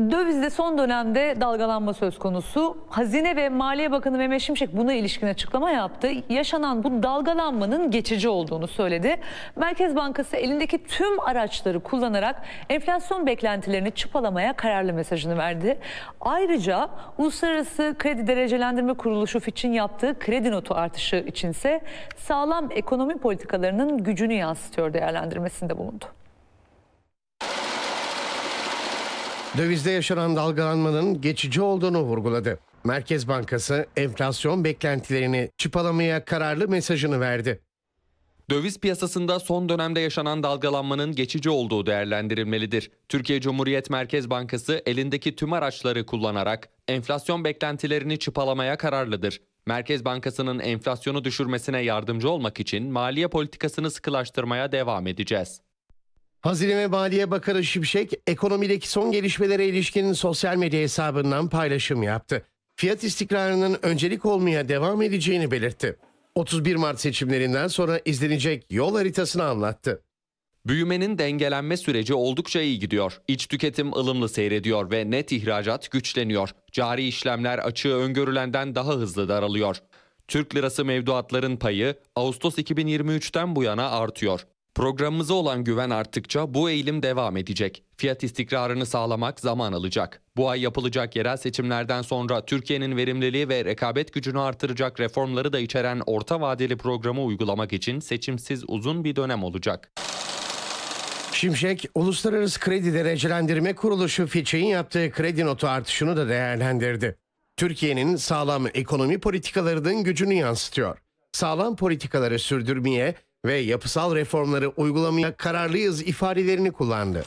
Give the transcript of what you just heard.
Dövizde son dönemde dalgalanma söz konusu. Hazine ve Maliye Bakanı Mehmet Şimşek buna ilişkin açıklama yaptı. Yaşanan bu dalgalanmanın geçici olduğunu söyledi. Merkez Bankası elindeki tüm araçları kullanarak enflasyon beklentilerini çıpalamaya kararlı mesajını verdi. Ayrıca Uluslararası Kredi Derecelendirme Kuruluşu için yaptığı kredi notu artışı içinse sağlam ekonomi politikalarının gücünü yansıtıyor değerlendirmesinde bulundu. Dövizde yaşanan dalgalanmanın geçici olduğunu vurguladı. Merkez Bankası enflasyon beklentilerini çıpalamaya kararlı mesajını verdi. Döviz piyasasında son dönemde yaşanan dalgalanmanın geçici olduğu değerlendirilmelidir. Türkiye Cumhuriyet Merkez Bankası elindeki tüm araçları kullanarak enflasyon beklentilerini çıpalamaya kararlıdır. Merkez Bankası'nın enflasyonu düşürmesine yardımcı olmak için maliye politikasını sıkılaştırmaya devam edeceğiz. Hazine ve Maliye Bakanı Şimşek, ekonomideki son gelişmelere ilişkin sosyal medya hesabından paylaşım yaptı. Fiyat istikrarının öncelik olmaya devam edeceğini belirtti. 31 Mart seçimlerinden sonra izlenecek yol haritasını anlattı. Büyümenin dengelenme süreci oldukça iyi gidiyor. İç tüketim ılımlı seyrediyor ve net ihracat güçleniyor. Cari işlemler açığı öngörülenden daha hızlı daralıyor. Türk lirası mevduatların payı Ağustos 2023'ten bu yana artıyor. Programımıza olan güven arttıkça bu eğilim devam edecek. Fiyat istikrarını sağlamak zaman alacak. Bu ay yapılacak yerel seçimlerden sonra Türkiye'nin verimliliği ve rekabet gücünü artıracak reformları da içeren orta vadeli programı uygulamak için seçimsiz uzun bir dönem olacak. Şimşek, Uluslararası Kredi Derecelendirme Kuruluşu Fitch'in yaptığı kredi notu artışını da değerlendirdi. Türkiye'nin sağlam ekonomi politikalarının gücünü yansıtıyor. Sağlam politikaları sürdürmeye ve yapısal reformları uygulamaya kararlıyız ifadelerini kullandı.